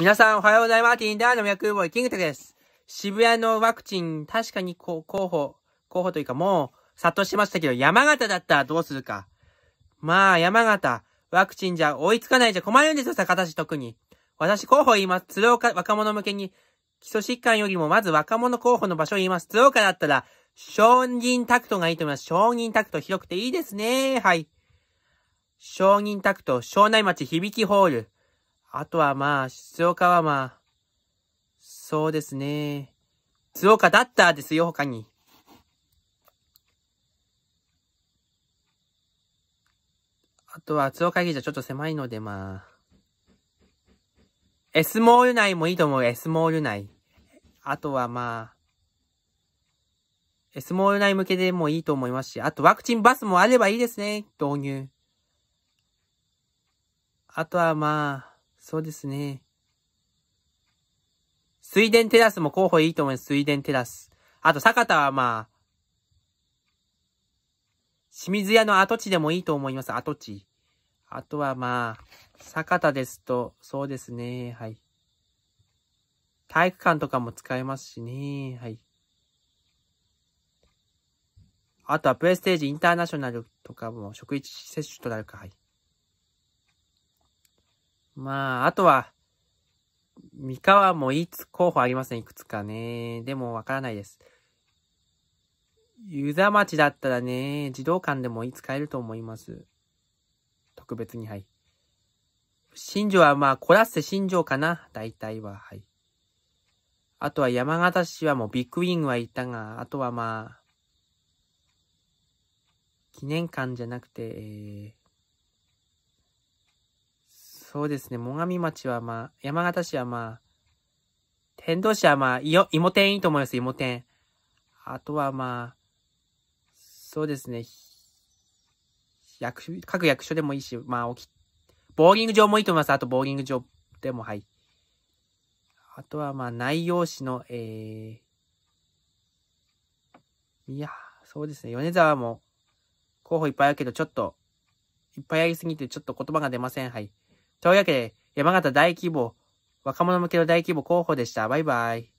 皆さんおはようございます。ティンダーの脈ボーイ、キングタです。渋谷のワクチン、確かにこう、候補、候補というかもう、殺到しましたけど、山形だったらどうするか。まあ、山形、ワクチンじゃ追いつかないじゃ困るんですよ、坂田市特に。私候補言います。鶴岡、若者向けに、基礎疾患よりもまず若者候補の場所を言います。鶴岡だったら、承認タクトがいいと思います。承認タクト広くていいですね。はい。承認タクト、庄内町響きホール。あとはまあ、静岡はまあ、そうですね。静岡だったですよ、他に。あとは、静岡駅じゃちょっと狭いので、まあ。エスモール内もいいと思う、エスモール内。あとは、まあ。エスモール内向けでもいいと思いますし、あとワクチンバスもあればいいですね、導入。あとは、まあ。そうですね。水田テラスも候補いいと思います。水田テラス。あと、坂田はまあ、清水屋の跡地でもいいと思います。跡地。あとはまあ、坂田ですと、そうですね。はい。体育館とかも使えますしね。はい。あとはプレステージインターナショナルとかも職域接種となるか。はい。まあ、あとは、三河もいつ候補ありませね、いくつかね。でもわからないです。湯沢町だったらね、児童館でもいつ買えると思います。特別に、はい。新庄はまあ、コラッセ新庄かな、大体は、はい。あとは山形市はもうビッグウィングはいたが、あとはまあ、記念館じゃなくて、えー、そうですね。最上町はまあ、山形市はまあ、天童市はまあ、いよ、芋店いいと思います、芋店。あとはまあ、そうですね。役所、各役所でもいいし、まあ、おき、ボーリング場もいいと思います。あと、ボーリング場でも、はい。あとは、まあ、内容市の、えー、いや、そうですね。米沢も、候補いっぱいあるけど、ちょっと、いっぱいありすぎて、ちょっと言葉が出ません。はい。というわけで、山形大規模、若者向けの大規模候補でした。バイバイ。